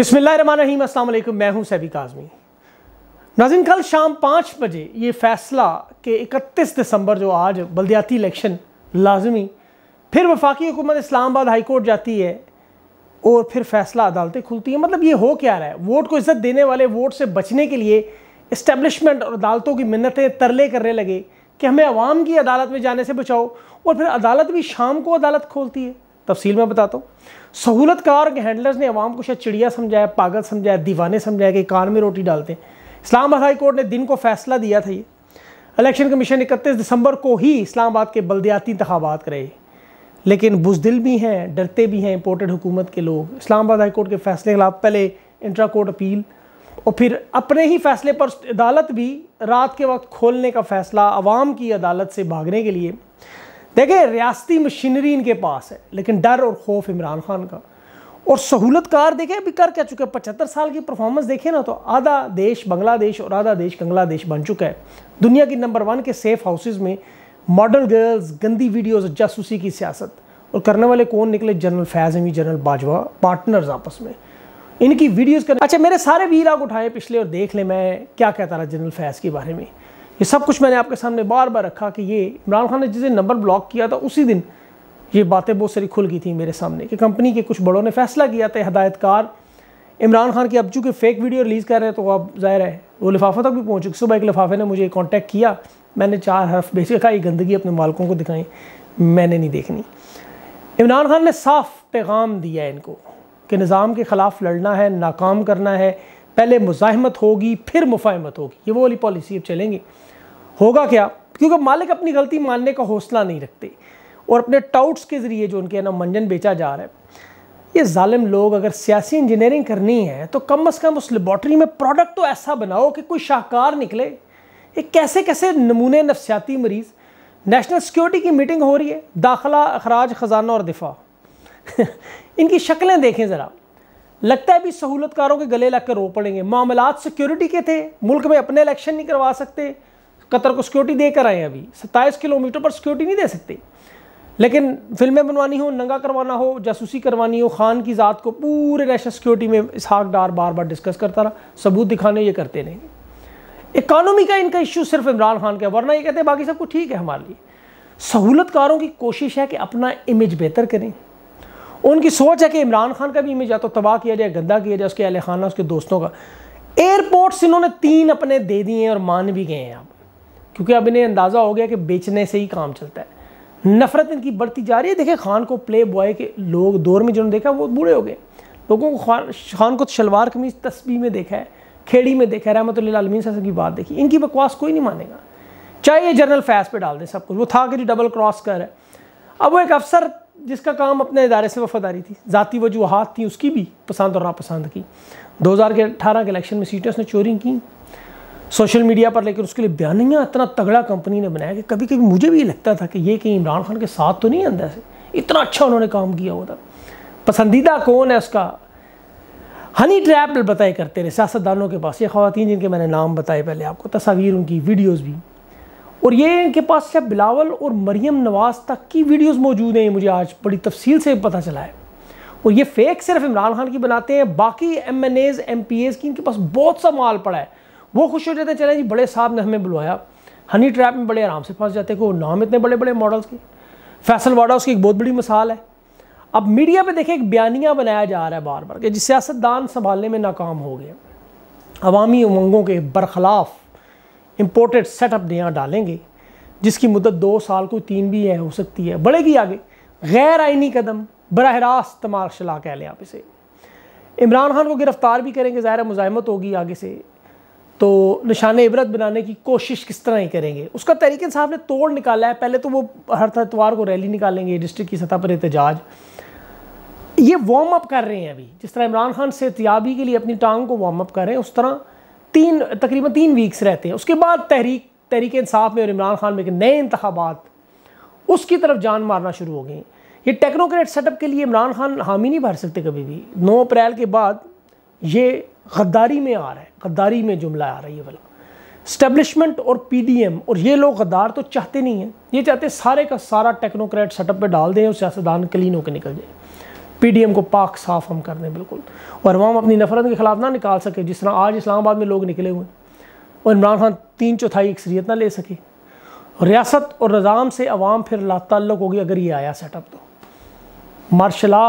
अस्सलाम वालेकुम मैं हूं सैबिक आज़मी नाजिन कल शाम पाँच बजे ये फैसला कि इकतीस दिसंबर जो आज बलदियाती इलेक्शन लाजमी फिर वफाकी हुकूमत इस्लामाबाद हाई कोर्ट जाती है और फिर फैसला अदालतें खुलती हैं मतलब ये हो क्या रहा है वोट को इज्जत देने वाले वोट से बचने के लिए इस्टेब्लिशमेंट और अदालतों की मिन्नतें तरले करने लगे कि हमें आवाम की अदालत में जाने से बचाओ और फिर अदालत भी शाम को अदालत खोलती है तफसील में बताता हूँ सहूलत कार के हैंडलर्स ने आवाम को शायद चिड़िया समझाया पागल समझाया दीवाने समझाया कि कान में रोटी डालते हैं इस्लामाबाद हाई कोर्ट ने दिन को फैसला दिया था ये इलेक्शन कमीशन इकतीस दिसंबर को ही इस्लामाबाद के बल्दियाती इंतबात करे लेकिन बुजदिल भी हैं डरते भी हैं इम्पोर्टेड हुकूमत के लोग इस्लामाबाद हाई कोर्ट के फैसले के खिलाफ पहले इंट्रा कोर्ट अपील और फिर अपने ही फैसले पर अदालत भी रात के वक्त खोलने का फैसला आवाम की अदालत से भागने के लिए देखिए रियासती मशीनरी इनके पास है लेकिन डर और खौफ इमरान खान का और सहूलत कार देखें अभी कर क्या चुके पचहत्तर साल की परफॉर्मेंस देखें ना तो आधा देश बांग्लादेश और आधा देश बांग्लादेश बन चुका है दुनिया की नंबर वन के सेफ हाउसेज में मॉडल गर्ल्स गंदी वीडियोज जासूसी की सियासत और करने वाले कौन निकले जनरल फैज अमी जनरल बाजवा पार्टनर्स आपस में इनकी वीडियोस करने अच्छा मेरे सारे वीर आग उठाए पिछले और देख ले मैं क्या कहता रहा जनरल फैज के बारे में ये सब कुछ मैंने आपके सामने बार बार रखा कि ये इमरान खान ने जिस दिन नंबर ब्लॉक किया था उसी दिन ये बातें बहुत सारी खुल गई थी मेरे सामने कि कंपनी के कुछ बड़ों ने फैसला किया था हदायतकार इमरान खान की अब चूँकि फेक वीडियो रिलीज़ कर रहे हैं तो अब जाहिर है वो लिफाफा तक भी पहुँच चुकी सुबह एक लिफाफे ने मुझे कॉन्टैक्ट किया मैंने चार हफ बेच रखा ये गंदगी अपने मालकों को दिखाई मैंने नहीं देखनी इमरान खान ने साफ पैगाम दिया है इनको कि निज़ाम के ख़िलाफ़ लड़ना है नाकाम करना है पहले मुजाहमत होगी फिर मुफाहमत होगी ये वो वाली पॉलिसी अब चलेंगी होगा क्या क्योंकि मालिक अपनी गलती मानने का हौसला नहीं रखते और अपने टाउट्स के ज़रिए जो उनके ना मंजन बेचा जा रहा है ये जालिम लोग अगर सियासी इंजीनियरिंग करनी है तो कम अज़ कम उस लेबॉटरी में प्रोडक्ट तो ऐसा बनाओ कि कोई शाहकार निकले एक कैसे कैसे नमूने नफसियाती मरीज़ नेशनल सिक्योरिटी की मीटिंग हो रही है दाखला अखराज ख़जाना और दिफा इनकी शक्लें देखें ज़रा लगता है भी सहूलतकारों के गले लग कर रो पड़ेंगे मामला सिक्योरिटी के थे मुल्क में अपने इलेक्शन नहीं करवा सकते कतर को सिक्योरिटी देकर आए अभी सत्ताईस किलोमीटर पर सिक्योरिटी नहीं दे सकते लेकिन फिल्में बनवानी हो नंगा करवाना हो जासूसी करवानी हो खान की ज़ात को पूरे नेशनल सिक्योरिटी में इसहाक डार बार बार डिस्कस करता रहा सबूत दिखाने ये करते नहीं इकानमी का इनका इश्यू सिर्फ इमरान खान का वरना ये कहते हैं बाकी सब कुछ ठीक है हमारे लिए सहूलतकारों की कोशिश है कि अपना इमेज बेहतर करें उनकी सोच है कि इमरान खान का भी इमेज या तो तबाह किया जाए गंदा किया जाए उसके अहल खाना उसके दोस्तों का एयरपोर्ट्स इन्होंने तीन अपने दे दिए हैं और मान भी गए हैं आप क्योंकि अब इन्हें अंदाज़ा हो गया कि बेचने से ही काम चलता है नफरत इनकी बढ़ती जा रही है देखिए खान को प्ले बॉय के लोग दौर में जिन्होंने देखा वो बूढ़े हो गए लोगों को खान खान को शलवार कमीज तस्बी में देखा है खेड़ी में देखा है रहमत आलमीन साहब की बात देखी इनकी बकवास कोई नहीं मानेगा चाहे ये जनरल फैस पे डाल दें सब कुछ वो था कि डबल क्रॉस कर है अब वो एक अफसर जिसका काम अपने इदारे से वफादारी थी ज़ाती वजूहत थी उसकी भी पसंद और नापसंद की दो अठारह के इलेक्शन में सीटें उसने चोरी की सोशल मीडिया पर लेकिन उसके लिए बयानियाँ इतना तगड़ा कंपनी ने बनाया कि कभी कभी मुझे भी लगता था कि ये कहीं इमरान खान के साथ तो नहीं अंदर से इतना अच्छा उन्होंने काम किया हुआ था पसंदीदा कौन है उसका हनी ट्रैप बताए करते रहे सियासतदानों के पास ये खातन जिनके मैंने नाम बताए पहले आपको तस्वीर उनकी वीडियोज़ भी और ये इनके पास सब बिलावल और मरीम नवाज़ तक की वीडियोज़ मौजूद हैं मुझे आज बड़ी तफसील से पता चला है और ये फेक सिर्फ इमरान खान की बनाते हैं बाकी M N As M P As की इनके पास बहुत सा माल पड़ा है वो खुश हो जाते हैं चले जी बड़े साहब ने हमें बुलवाया हनी ट्रैप में बड़े आराम से फंस जाते हैं कि वो नाम इतने बड़े बड़े मॉडल्स के फैसल वाडा उसकी एक बहुत बड़ी मिसाल है अब मीडिया पे देखें एक बयानिया बनाया जा रहा है बार बार कि सियासतदान संभालने में नाकाम हो गए अवामी उमंगों के बरखलाफ इम्पोर्टेड सेटअप यहाँ डालेंगे जिसकी मुद्दत दो साल को तीन भी है हो सकती है बढ़ेगी आगे गैर आइनी कदम बरह रास्त तमाशला कह लें आप इसे इमरान खान को गिरफ्तार भी करेंगे ज़ाहिर मुजामत होगी आगे से तो निशान इबरत बनाने की कोशिश किस तरह ही करेंगे उसका तरीके साहब ने तोड़ निकाला है पहले तो वो हर एतवार को रैली निकालेंगे डिस्ट्रिक्ट की सतह पर एहतजाज ये वार्म अप कर रहे हैं अभी जिस तरह इमरान खान सेहतियाबी के लिए अपनी टांग को वार्म अप कर रहे हैं उस तरह तीन तकरीबन तीन वीक्स रहते हैं उसके बाद तहरीक तहरीक इंसाफ में और इमरान खान में एक नए इंतबात उसकी तरफ जान मारना शुरू हो गई ये टेक्नोक्रेट सेटअप के लिए इमरान खान हामी नहीं भर सकते कभी भी नौ अप्रैल के बाद ये गद्दारी में आ रहा है गद्दारी में जुमला आ रहा है ये वाला स्टेब्लिशमेंट और पीडीएम और ये लोग गद्दार तो चाहते नहीं हैं ये चाहते सारे का सारा टेक्नोक्रेट सेटअप पे डाल दें और सियासतदान क्लीन होकर निकल जाए पीडीएम को पाक साफ हम कर दें बिल्कुल और अवाम अपनी नफरत के ख़िलाफ़ ना निकाल सके जिस तरह आज इस्लामाबाद में लोग निकले हुए और इमरान खान तीन चौथाई अक्सरियत ना ले सके रियासत और निज़ाम से अवाम फिर लातल्लक होगी अगर ये आया सेटअप तो मार्शला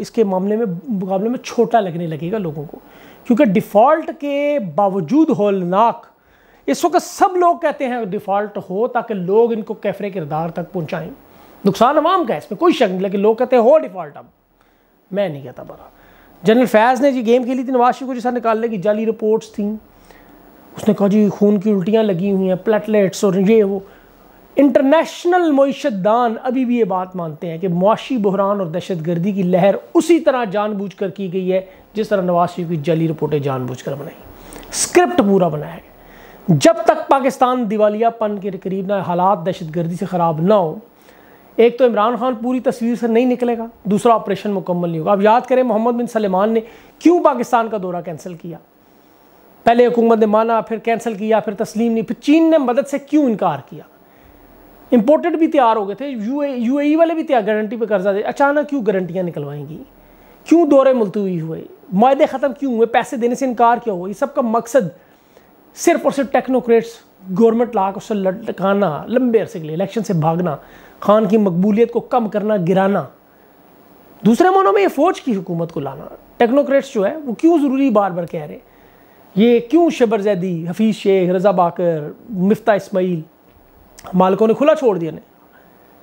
इसके मामले में मुकाबले में छोटा लगने लगेगा लोगों को क्योंकि डिफ़ॉल्ट के बावजूद होलनाक इस वक्त सब लोग कहते हैं डिफ़ॉल्ट हो ताकि लोग इनको कैफरे किरदार तक पहुँचाएँ नुकसान आवाम का है इसमें कोई शक नहीं लेकिन लोग कहते हैं हो डिफ़ॉल्ट अब मैं नहीं कहता बड़ा जनरल फैज़ ने जी गेम खेली थी नवाज शरीफ को जी निकालने की जाली रिपोर्ट्स थी उसने कहा जी खून की उल्टियाँ लगी हुई हैं प्लेटलेट्स और ये वो इंटरनेशनल मीशतदान अभी भी ये बात मानते हैं कि मुआशी बहरान और दहशत गर्दी की लहर उसी तरह जानबूझ कर की गई है जिस तरह नवाज शरीफ की जली रिपोर्टें जानबूझ कर बनाई स्क्रिप्ट पूरा बनाया गया जब तक पाकिस्तान दिवालियापन के करीब ना हालात दहशत गर्दी से ख़राब ना हो एक तो इमरान खान पूरी तस्वीर से नहीं निकलेगा दूसरा ऑपरेशन मुकम्मल नहीं होगा अब याद करें मोहम्मद बिन सलेमान ने क्यों पाकिस्तान का दौरा कैंसिल किया पहले हुकूमत ने माना फिर कैंसिल किया फिर तस्लीम नहीं फिर चीन ने मदद से क्यों इनकार किया इंपोर्टेड भी तैयार हो गए थे यू ए e वाले भी तैयार गारंटी पे कर्जा दे अचानक क्यों गारंटियाँ निकलवाएंगी क्यों दौरे मुलतवी हुए मायदे ख़त्म क्यों हुए पैसे देने से इनकार क्या हुआ ये सब का मकसद सिर्फ और सिर्फ टेक्नोक्रेट्स गवर्नमेंट ला उससे लटकाना लंबे अरसे के लिए इलेक्शन से भागना खान की मकबूलियत को कम करना गिराना दूसरे मानों में ये फ़ौज की हुकूमत को लाना टेक्नोक्रेट्स जो है वो क्यों ज़रूरी बार बार कह रहे ये क्यों शबर जैदी हफीज़ शेख रज़ा बाकर मफ्ता इसमाइल मालिकों ने खुला छोड़ दिया ने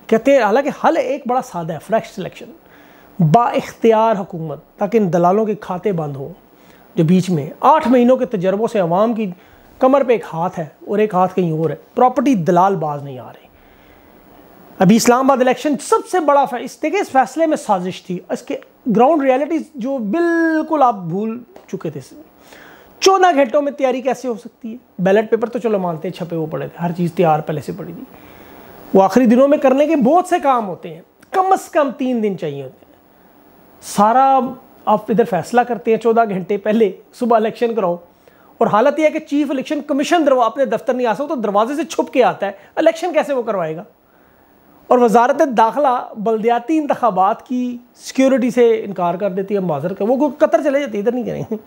कहते हैं हालांकि हल एक बड़ा सादा है फ्रेश सिलेक्शन बाख्तियार हुकूमत ताकि इन दलालों के खाते बंद हों जो बीच में आठ महीनों के तजर्बों से अवाम की कमर पर एक हाथ है और एक हाथ कहीं और है प्रॉपर्टी दलाल बाज नहीं आ रही अभी इस्लामाबाद इलेक्शन सबसे बड़ा इस देखिए इस फैसले में साजिश थी इसके ग्राउंड रियलिटीज़ जो बिल्कुल आप भूल चुके थे इसमें चौदह घंटों में तैयारी कैसे हो सकती है बैलेट पेपर तो चलो मानते हैं छपे वो पड़े थे हर चीज़ तैयार पहले से पड़ी थी वो आखिरी दिनों में करने के बहुत से काम होते हैं कम अज़ कम तीन दिन चाहिए होते हैं सारा आप इधर फैसला करते हैं चौदह घंटे पहले सुबह इलेक्शन कराओ और हालत यह है कि चीफ इलेक्शन कमीशन अपने दफ्तर नहीं आ सकता तो दरवाजे से छुप के आता है इलेक्शन कैसे वो करवाएगा और वजारत दाखिला बलदियाती इंतबात की सिक्योरिटी से इनकार कर देती है माजर कर वो कतर चले जाती इधर नहीं करेंगे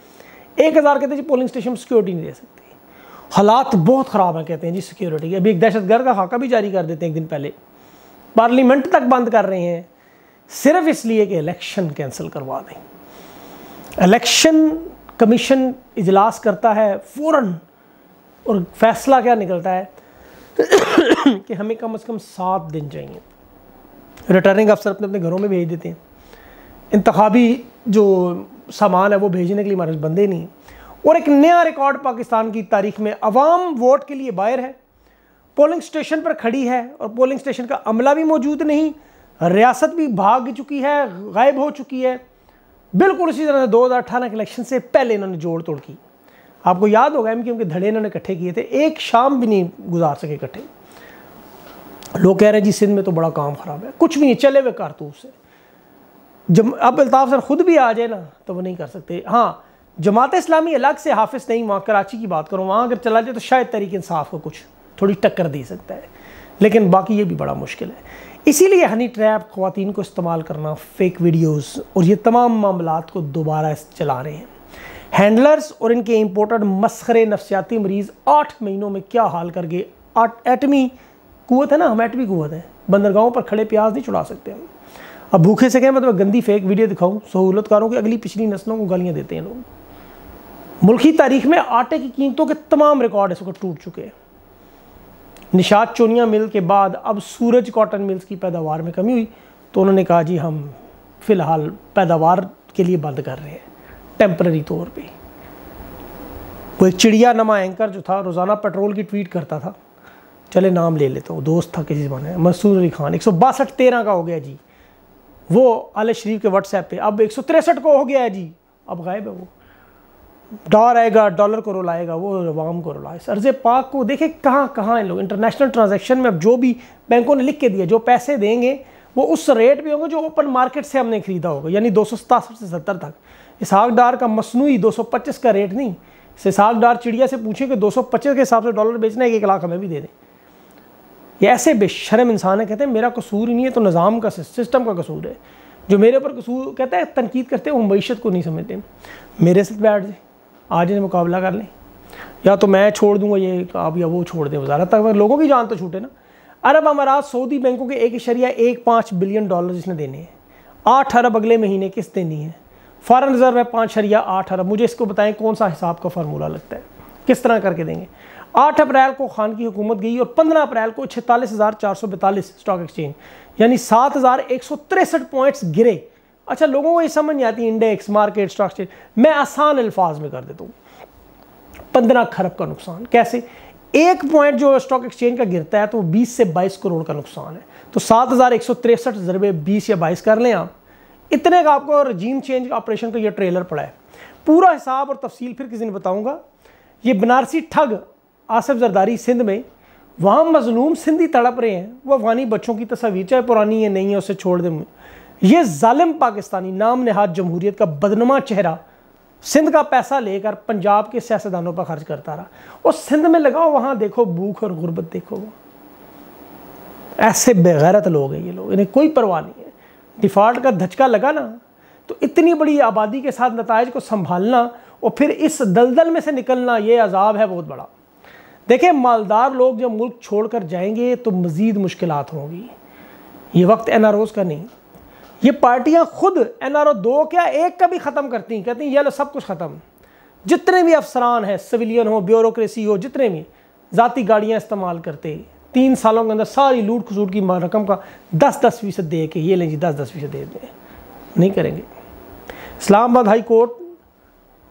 एक हज़ार कहते हैं जी पोलिंग स्टेशन सिक्योरिटी नहीं दे सकती हालात बहुत ख़राब हैं कहते हैं जी सिक्योरिटी के अभी एक दहशतगर्द का खाका भी जारी कर देते हैं एक दिन पहले पार्लियामेंट तक बंद कर रहे हैं सिर्फ इसलिए कि इलेक्शन कैंसिल करवा दें इलेक्शन कमीशन इजलास करता है फ़ौर और फैसला क्या निकलता है कि हमें कम अज़ कम सात दिन चाहिए रिटर्निंग अफसर अपने अपने घरों में भेज देते हैं इंतबी जो सामान है वो भेजने के लिए हमारे बंदे नहीं और एक नया रिकॉर्ड पाकिस्तान की तारीख में अवाम वोट के लिए बाहर है पोलिंग स्टेशन पर खड़ी है और पोलिंग स्टेशन का अमला भी मौजूद नहीं रियासत भी भाग चुकी है गायब हो चुकी है बिल्कुल उसी तरह से दो हज़ार अठारह के इलेक्शन से पहले इन्होंने जोड़ तोड़ की आपको याद होगा एम के धड़े इन्होंने इकट्ठे किए थे एक शाम भी नहीं गुजार सके इकट्ठे लोग कह रहे हैं जी सिंध में तो बड़ा काम ख़राब है कुछ भी नहीं चले हुए कारतूस है जब अब अल्ताफ़ सर ख़ुद भी आ जाए ना तो वो नहीं कर सकते हाँ जमात इस्लामी अलग से हाफिज़ नहीं वहाँ कराची की बात करूँ वहाँ अगर चला जाए तो शायद तरीक इंसाफ को कुछ थोड़ी टक्कर दे सकता है लेकिन बाकी ये भी बड़ा मुश्किल है इसीलिए हनी ट्रैप खुवान को इस्तेमाल करना फेक वीडियोस और ये तमाम मामला को दोबारा चला रहे हैं हैंडलर्स और इनके इम्पोर्टेड मसखर नफसियाती मरीज़ आठ महीनों में क्या हाल कर गए एटमी कुत है ना हम एटमी कुत है बंदरगाहों पर खड़े प्याज नहीं छुड़ा सकते हम अब भूखे से गए मतलब गंदी फेक वीडियो दिखाऊं सहूलतकारों की अगली पिछली नस्लों को गालियाँ देते हैं लोग मुल्की तारीख में आटे की कीमतों के तमाम रिकॉर्ड इस वक्त टूट चुके हैं निषाद चोनिया मिल के बाद अब सूरज कॉटन मिल्स की पैदावार में कमी हुई तो उन्होंने कहा जी हम फिलहाल पैदावार के लिए बंद कर रहे हैं टेम्प्ररी तौर पर वो एक चिड़िया नमा एंकर जो था रोज़ाना पेट्रोल की ट्वीट करता था चले नाम ले लेता हूँ दोस्त था किसी जमाने मसूर अली खान एक सौ बासठ तेरह का हो गया जी वो आल शरीफ के व्हाट्सएप पे अब एक को हो गया है जी अब गायब है वो डॉलर आएगा डॉलर को रुलाएगा वो अवाम को रुलाए अर्ज पाक को देखे कहाँ कहाँ है लोग इंटरनेशनल ट्रांजेक्शन में अब जो भी बैंकों ने लिख के दिया जो पैसे देंगे वो उस रेट पे होंगे जो ओपन मार्केट से हमने खरीदा होगा यानी दो से सत्तर तक इसहाक डार का मसनू दो सौ पच्चीस का रेट नहीं इसहाक डार चिड़िया से पूछें कि दो सौ पच्चीस के हिसाब से डॉलर बेचना है एक लाख हमें भी दे दें ये ऐसे बेशरम इंसान है कहते हैं मेरा कसूर ही नहीं है तो निज़ाम का सिस्टम का कसूर है जो मेरे ऊपर कसूर कहता है तनकीद करते हैं वो मीशत को नहीं समझते मेरे साथ बैठ जाए आज इन्हें मुकाबला कर लें या तो मैं छोड़ दूंगा ये आप या वो छोड़ दें वजारत तक लोगों की जान तो छूटे ना अरब अमारात सऊदी बैंकों के एक शरिया एक पाँच बिलियन डॉलर इसने देने हैं आठ अरब अगले महीने किस देनी है फ़ॉरन रिजर्व है पाँच शरिया आठ अरब मुझे इसको बताएं कौन सा हिसाब का फार्मूला लगता है किस तरह करके देंगे आठ अप्रैल को खान की हुकूमत गई और पंद्रह अप्रैल को छतालीस हज़ार चार सौ बैतालीस स्टॉक एक्सचेंज यानी सात हज़ार एक सौ तिरसठ पॉइंट्स गिरे अच्छा लोगों को ये समझ नहीं आती इंडेक्स मार्केट स्टॉक एक्सचेंज मैं आसान अल्फाज में कर देता हूँ पंद्रह खरब का नुकसान कैसे एक पॉइंट जो स्टॉक एक्सचेंज का गिरता है तो वो बीस से बाईस करोड़ का नुकसान है तो सात हज़ार एक सौ तिरसठ जरबे बीस या बाईस कर लें आप इतने का आपको रजीम चेंज ऑपरेशन का यह ट्रेलर पड़ा है पूरा हिसाब और तफसील फिर किसी ने बताऊंगा ये बनारसी ठग आसिफ जरदारी सिंध में वहाँ मजलूम सिंधी तड़प रहे हैं वो अफगानी बच्चों की तस्वीर चाहे पुरानी है नहीं है उसे छोड़ दें ये ालिम पाकिस्तानी नाम नहाद जमहूरीत का बदनमा चेहरा सिंध का पैसा लेकर पंजाब के सियासतदानों पर खर्च करता रहा और सिंध में लगाओ वहाँ देखो भूख और गुर्बत देखो वहाँ ऐसे बेगैरत लोग हैं ये लोग इन्हें कोई परवाह नहीं है डिफ़ॉल्ट का धचका लगा ना तो इतनी बड़ी आबादी के साथ नतज को संभालना और फिर इस दलदल में से निकलना ये अजाब है बहुत बड़ा देखिए मालदार लोग जब मुल्क छोड़ कर जाएंगे तो मज़ीद मुश्किल होंगी ये वक्त एन का नहीं ये पार्टियाँ खुद एन आर ओ दो क्या एक का भी ख़त्म करती हैं कहती हैं ये लो सब कुछ ख़त्म जितने भी अफसरान हैं सिविलियन हो ब्यूरोसी हो जितने भी ज़ाती गाड़ियाँ इस्तेमाल करते तीन सालों के अंदर सारी लूट खसूट की रकम का दस दस फीसद दे के ये लें जी दस दस फीसद दे दें नहीं करेंगे इस्लामाबाद हाई कोर्ट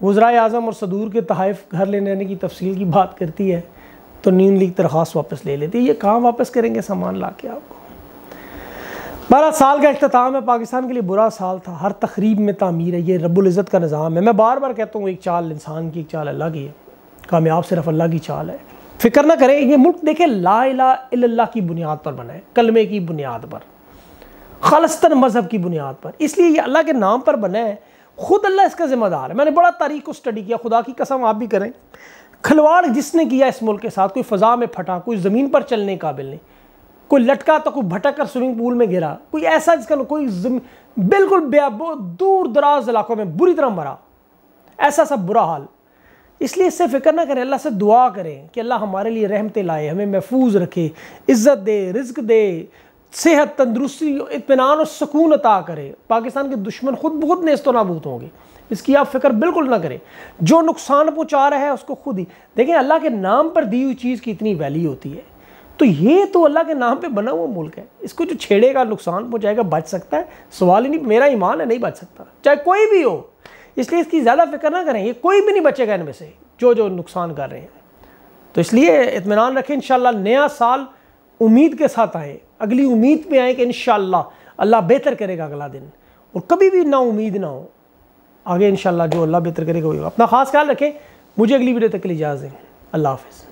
वज्रा अजम और सदूर के तहफ़ घर लेने की तफसील की बात करती है तो न्यून लीग दरख्वास्त वापस ले लेती है ये कहाँ वापस करेंगे सामान ला के आपको बारह साल का अख्ताम है पाकिस्तान के लिए बुरा साल था हर तकरीब में तामीर है ये रबुल्ज़त का निज़ाम है मैं बार बार कहता हूँ एक चाल इंसान की एक चाल अल्लाह की है कामयाब सिर्फ अल्लाह की चाल है फिक्र ना करें ये मुल्क देखे ला की बुनियाद पर बनाए कलमे की बुनियाद पर खालस्तन मज़हब की बुनियाद पर इसलिए ये अल्लाह के नाम पर बनाए ख़ुद अल्लाह इसका ज़िम्मेदार है मैंने बड़ा तारीख को स्टडी किया खुदा की कसम आप भी करें खिलवाड़ जिसने किया इस मुल्क के साथ कोई फ़जा में फटा कोई ज़मीन पर चलने काबिल नहीं कोई लटका तो कोई भटक कर स्विमिंग पूल में गिरा कोई ऐसा जिसका कोई बिल्कुल दूर दराज इलाकों में बुरी तरह मरा ऐसा सब बुरा हाल इसलिए इससे फ़िक्र ना करें अल्लाह से दुआ करें कि अल्लाह हमारे लिए रहमतें लाए हमें महफूज रखे इज़्ज़त दे रिज्क दे सेहत तंदरुस्ती इतमान और सुकून अता करे पाकिस्तान के दुश्मन खुद बहुत खुद नेस्त नाबूत होंगे इसकी आप फिक्र बिल्कुल ना करें जो नुकसान पहुँचा रहा है उसको खुद ही देखें अल्लाह के नाम पर दी हुई चीज़ की इतनी वैल्यू होती है तो ये तो अल्लाह के नाम पे बना हुआ मुल्क है इसको जो छेड़ेगा नुकसान पहुंचाएगा बच सकता है सवाल ही नहीं मेरा ईमान है नहीं बच सकता चाहे कोई भी हो इसलिए इसकी ज़्यादा फिक्र ना करें ये कोई भी नहीं बचेगा इनमें से जो जो नुकसान कर रहे हैं तो इसलिए इतमान रखें इन नया साल उम्मीद के साथ आए अगली उम्मीद पर आए कि इन अल्लाह बेहतर करेगा अगला दिन और कभी भी ना उम्मीद ना हो आगे इन जो अल्लाह बेहतर करेगा वही अपना ख़ास ख्याल रखें मुझे अगली वीडियो तक के लिए इजाज़ दें अल्लाह हाफिज़